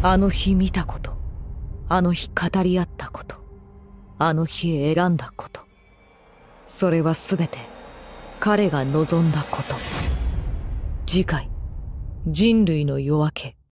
あの日見たことあの日語り合ったことあの日選んだことそれはすべて彼が望んだこと次回人類の夜明け